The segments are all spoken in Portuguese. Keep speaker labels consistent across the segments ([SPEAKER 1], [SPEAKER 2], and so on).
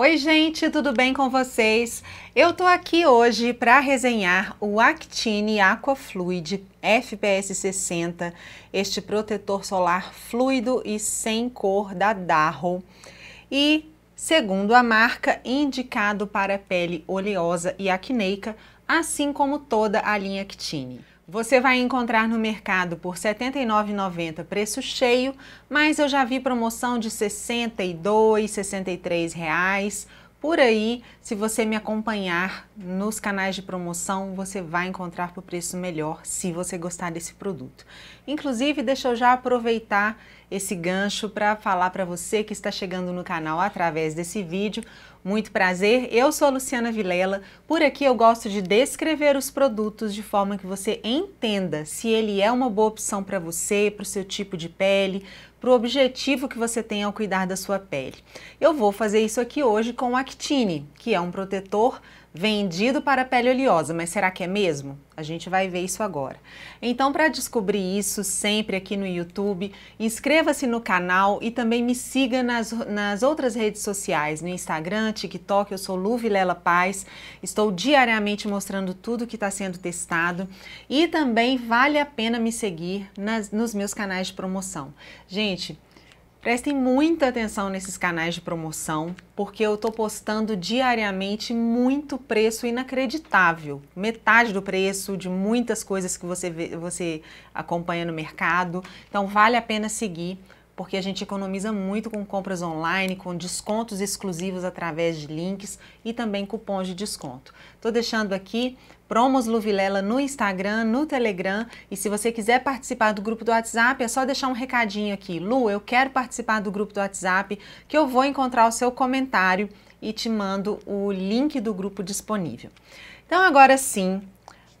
[SPEAKER 1] Oi, gente, tudo bem com vocês? Eu tô aqui hoje para resenhar o Actine Aquafluid FPS 60, este protetor solar fluido e sem cor da Darro. E, segundo a marca, indicado para pele oleosa e acneica, assim como toda a linha Actine. Você vai encontrar no mercado por R$ 79,90 preço cheio, mas eu já vi promoção de R$ 62,00, R$ 63 reais. Por aí, se você me acompanhar nos canais de promoção, você vai encontrar por preço melhor se você gostar desse produto. Inclusive, deixa eu já aproveitar esse gancho para falar para você que está chegando no canal através desse vídeo. Muito prazer, eu sou a Luciana Vilela. Por aqui eu gosto de descrever os produtos de forma que você entenda se ele é uma boa opção para você, para o seu tipo de pele, para o objetivo que você tem ao cuidar da sua pele. Eu vou fazer isso aqui hoje com o Actine, que é um protetor vendido para pele oleosa, mas será que é mesmo? A gente vai ver isso agora. Então, para descobrir isso, sempre aqui no YouTube, inscreva-se no canal e também me siga nas, nas outras redes sociais, no Instagram, TikTok, eu sou Lu Vilela Paz, estou diariamente mostrando tudo que está sendo testado e também vale a pena me seguir nas, nos meus canais de promoção. Gente, Prestem muita atenção nesses canais de promoção, porque eu estou postando diariamente muito preço inacreditável. Metade do preço de muitas coisas que você, vê, você acompanha no mercado. Então, vale a pena seguir porque a gente economiza muito com compras online, com descontos exclusivos através de links e também cupons de desconto. Estou deixando aqui Promos Luvilela no Instagram, no Telegram. E se você quiser participar do grupo do WhatsApp, é só deixar um recadinho aqui. Lu, eu quero participar do grupo do WhatsApp, que eu vou encontrar o seu comentário e te mando o link do grupo disponível. Então, agora sim,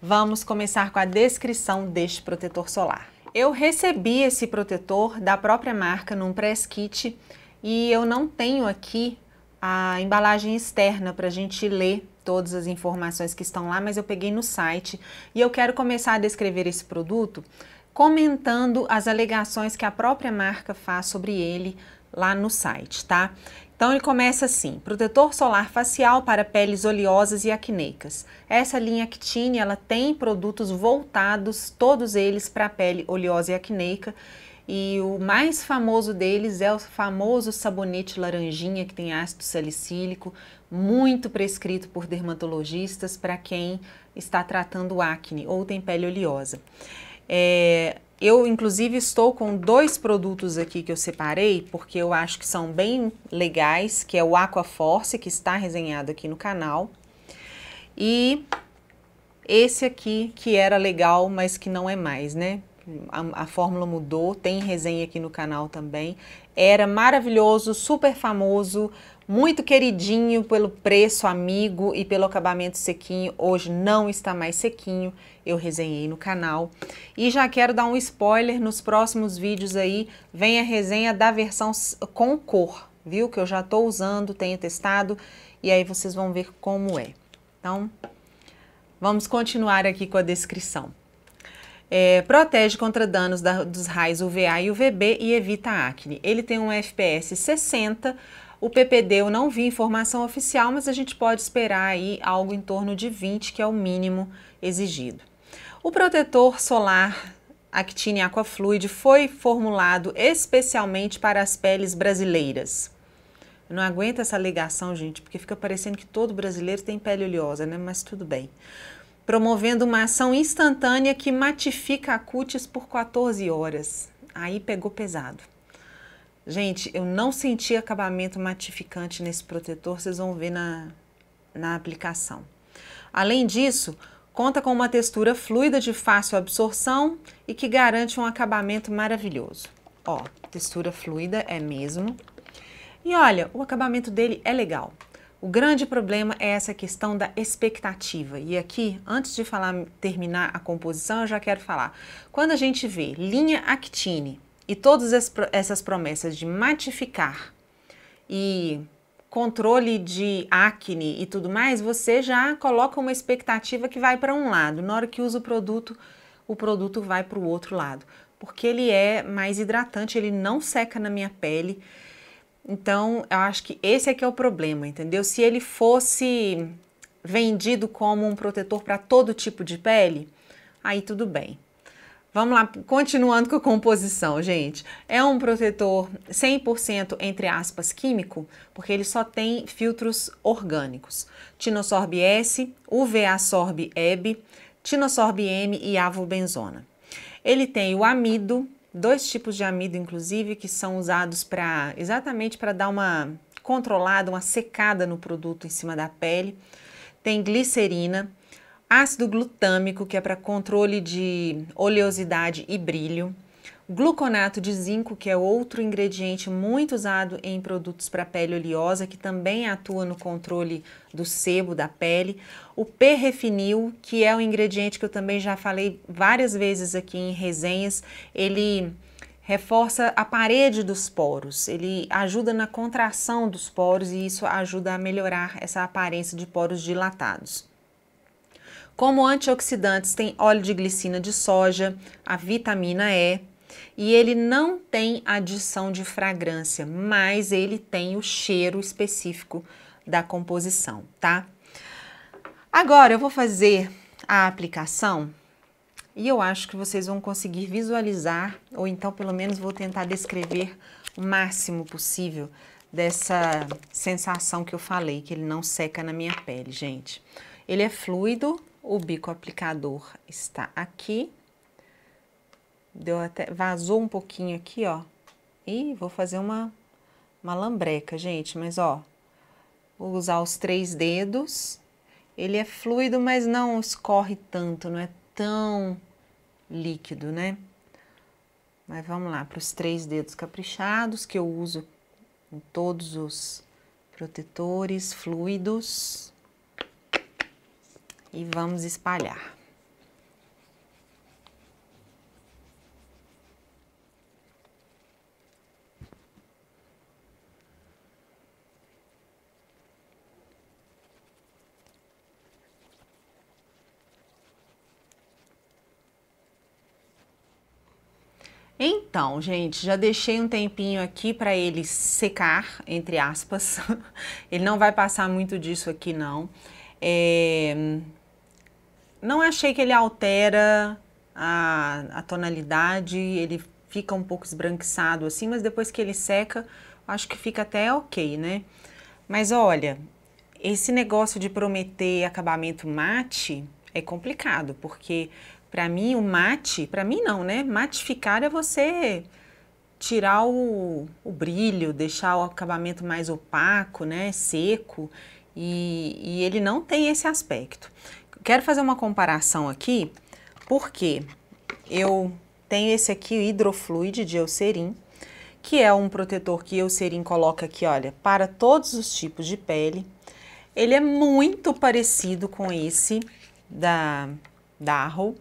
[SPEAKER 1] vamos começar com a descrição deste protetor solar. Eu recebi esse protetor da própria marca num press kit e eu não tenho aqui a embalagem externa para a gente ler todas as informações que estão lá, mas eu peguei no site e eu quero começar a descrever esse produto comentando as alegações que a própria marca faz sobre ele lá no site, tá? Então ele começa assim: protetor solar facial para peles oleosas e acneicas. Essa linha Actine, ela tem produtos voltados todos eles para a pele oleosa e acneica. E o mais famoso deles é o famoso sabonete laranjinha que tem ácido salicílico, muito prescrito por dermatologistas para quem está tratando acne ou tem pele oleosa. É, eu, inclusive, estou com dois produtos aqui que eu separei, porque eu acho que são bem legais, que é o Aquaforce, que está resenhado aqui no canal, e esse aqui, que era legal, mas que não é mais, né? A, a fórmula mudou, tem resenha aqui no canal também. Era maravilhoso, super famoso, muito queridinho pelo preço amigo e pelo acabamento sequinho. Hoje não está mais sequinho, eu resenhei no canal. E já quero dar um spoiler nos próximos vídeos aí, vem a resenha da versão com cor, viu? Que eu já estou usando, tenho testado e aí vocês vão ver como é. Então, vamos continuar aqui com a descrição. É, protege contra danos da, dos raios UVA e UVB e evita acne. Ele tem um FPS 60, o PPD eu não vi informação oficial, mas a gente pode esperar aí algo em torno de 20, que é o mínimo exigido. O protetor solar Actine Aquafluid foi formulado especialmente para as peles brasileiras. Eu não aguento essa alegação, gente, porque fica parecendo que todo brasileiro tem pele oleosa, né? Mas tudo bem. Promovendo uma ação instantânea que matifica a cutis por 14 horas. Aí pegou pesado. Gente, eu não senti acabamento matificante nesse protetor, vocês vão ver na, na aplicação. Além disso, conta com uma textura fluida de fácil absorção e que garante um acabamento maravilhoso. Ó, textura fluida é mesmo. E olha, o acabamento dele é legal. O grande problema é essa questão da expectativa. E aqui, antes de falar, terminar a composição, eu já quero falar. Quando a gente vê linha actine e todas essas promessas de matificar e controle de acne e tudo mais, você já coloca uma expectativa que vai para um lado. Na hora que usa o produto, o produto vai para o outro lado, porque ele é mais hidratante, ele não seca na minha pele. Então, eu acho que esse é que é o problema, entendeu? Se ele fosse vendido como um protetor para todo tipo de pele, aí tudo bem. Vamos lá, continuando com a composição, gente. É um protetor 100% entre aspas químico, porque ele só tem filtros orgânicos. Tinosorb S, UVA sorb EB, Tinosorb M e avobenzona. Ele tem o amido, dois tipos de amido inclusive que são usados para exatamente para dar uma controlada, uma secada no produto em cima da pele. Tem glicerina, ácido glutâmico, que é para controle de oleosidade e brilho, gluconato de zinco, que é outro ingrediente muito usado em produtos para pele oleosa, que também atua no controle do sebo da pele, o perrefinil, que é um ingrediente que eu também já falei várias vezes aqui em resenhas, ele reforça a parede dos poros, ele ajuda na contração dos poros e isso ajuda a melhorar essa aparência de poros dilatados. Como antioxidantes, tem óleo de glicina de soja, a vitamina E, e ele não tem adição de fragrância, mas ele tem o cheiro específico da composição, tá? Agora eu vou fazer a aplicação e eu acho que vocês vão conseguir visualizar, ou então pelo menos vou tentar descrever o máximo possível dessa sensação que eu falei, que ele não seca na minha pele, gente. Ele é fluido, o bico aplicador está aqui. Deu até, vazou um pouquinho aqui, ó. E vou fazer uma, uma lambreca, gente, mas ó, vou usar os três dedos. Ele é fluido, mas não escorre tanto, não é tão líquido, né? Mas vamos lá para os três dedos caprichados que eu uso em todos os protetores fluidos e vamos espalhar. Então, gente, já deixei um tempinho aqui para ele secar, entre aspas. ele não vai passar muito disso aqui, não. É, não achei que ele altera a, a tonalidade, ele fica um pouco esbranquiçado assim, mas depois que ele seca, acho que fica até ok, né? Mas olha, esse negócio de prometer acabamento mate é complicado, porque para mim o mate, para mim não, né? Matificar é você tirar o, o, brilho, deixar o acabamento mais opaco, né? Seco, e, e ele não tem esse aspecto quero fazer uma comparação aqui, porque eu tenho esse aqui, o hidrofluide de Eucerin, que é um protetor que Eucerin coloca aqui, olha, para todos os tipos de pele. Ele é muito parecido com esse da, da Arrow.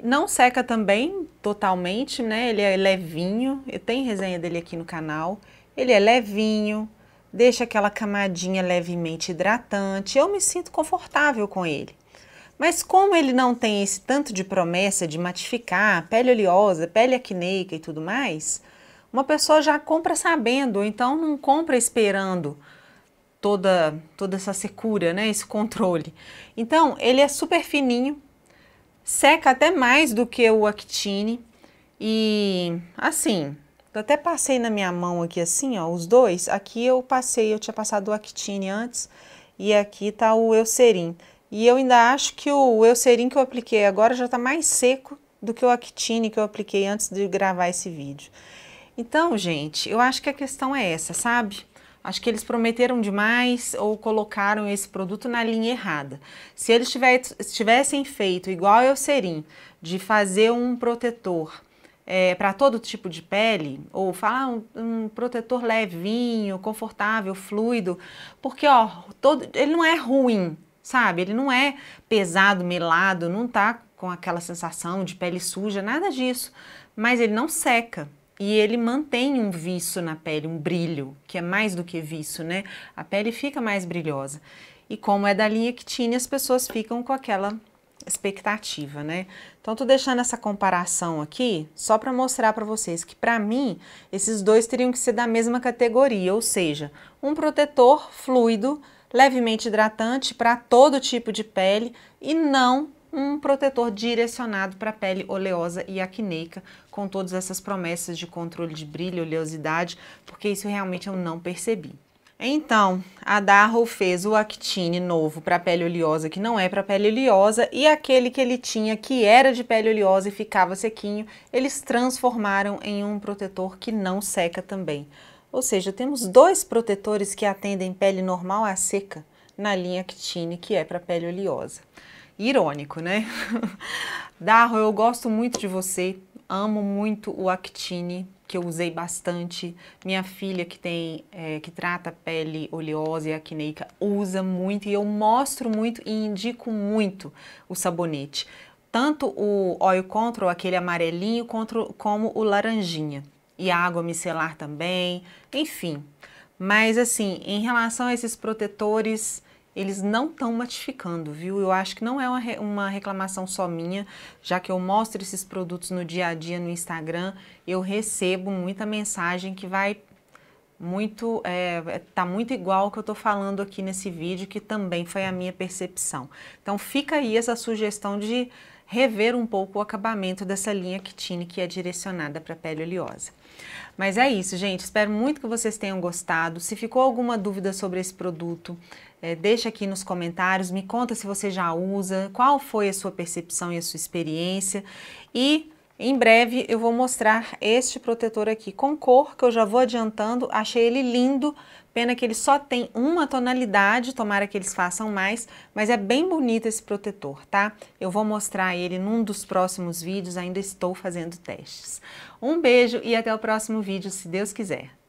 [SPEAKER 1] Não seca também totalmente, né? Ele é levinho. Eu tenho resenha dele aqui no canal. Ele é levinho, deixa aquela camadinha levemente hidratante, eu me sinto confortável com ele. Mas como ele não tem esse tanto de promessa de matificar, pele oleosa, pele acneica e tudo mais, uma pessoa já compra sabendo, então não compra esperando toda toda essa secura, né, esse controle. Então, ele é super fininho, seca até mais do que o Actine e assim, eu até passei na minha mão aqui assim, ó, os dois. Aqui eu passei, eu tinha passado o actine antes e aqui tá o eucerin. E eu ainda acho que o eucerin que eu apliquei agora já tá mais seco do que o actine que eu apliquei antes de gravar esse vídeo. Então, gente, eu acho que a questão é essa, sabe? Acho que eles prometeram demais ou colocaram esse produto na linha errada. Se eles tivessem feito igual eu serim, de fazer um protetor é, para todo tipo de pele, ou falar ah, um, um, protetor levinho, confortável, fluido, porque ó, todo, ele não é ruim, sabe? Ele não é pesado, melado, não tá com aquela sensação de pele suja, nada disso, mas ele não seca. E ele mantém um viço na pele, um brilho, que é mais do que viço, né? A pele fica mais brilhosa. E como é da linha que tinha, as pessoas ficam com aquela expectativa, né? Então, tô deixando essa comparação aqui só para mostrar para vocês que, para mim, esses dois teriam que ser da mesma categoria, ou seja, um protetor fluido, levemente hidratante para todo tipo de pele e não um protetor direcionado para pele oleosa e acneica, com todas essas promessas de controle de brilho, oleosidade, porque isso realmente eu não percebi. Então, a Darrow fez o Actine novo para pele oleosa, que não é para pele oleosa, e aquele que ele tinha, que era de pele oleosa e ficava sequinho, eles transformaram em um protetor que não seca também. Ou seja, temos dois protetores que atendem pele normal à seca na linha Actine, que é para pele oleosa. Irônico, né? Darrow, eu gosto muito de você, amo muito o Actine que eu usei bastante. Minha filha que tem, é, que trata pele oleosa e acneica usa muito e eu mostro muito e indico muito o sabonete. Tanto o Oil Control, aquele amarelinho, como o laranjinha. E água micelar também, enfim. Mas assim, em relação a esses protetores, eles não estão matificando, viu? Eu acho que não é uma, reclamação só minha, já que eu mostro esses produtos no dia a dia no Instagram, eu recebo muita mensagem que vai muito, é, é tá muito igual ao que eu estou falando aqui nesse vídeo, que também foi a minha percepção. Então fica aí essa sugestão de rever um pouco o acabamento dessa linha Kitine que é direcionada para pele oleosa. Mas é isso, gente. Espero muito que vocês tenham gostado. Se ficou alguma dúvida sobre esse produto, é, deixa aqui nos comentários, me conta se você já usa, qual foi a sua percepção e a sua experiência. E em breve eu vou mostrar este protetor aqui com cor, que eu já vou adiantando, achei ele lindo, pena que ele só tem uma tonalidade, tomara que eles façam mais, mas é bem bonito esse protetor, tá? Eu vou mostrar ele num dos próximos vídeos, ainda estou fazendo testes. Um beijo e até o próximo vídeo, se Deus quiser.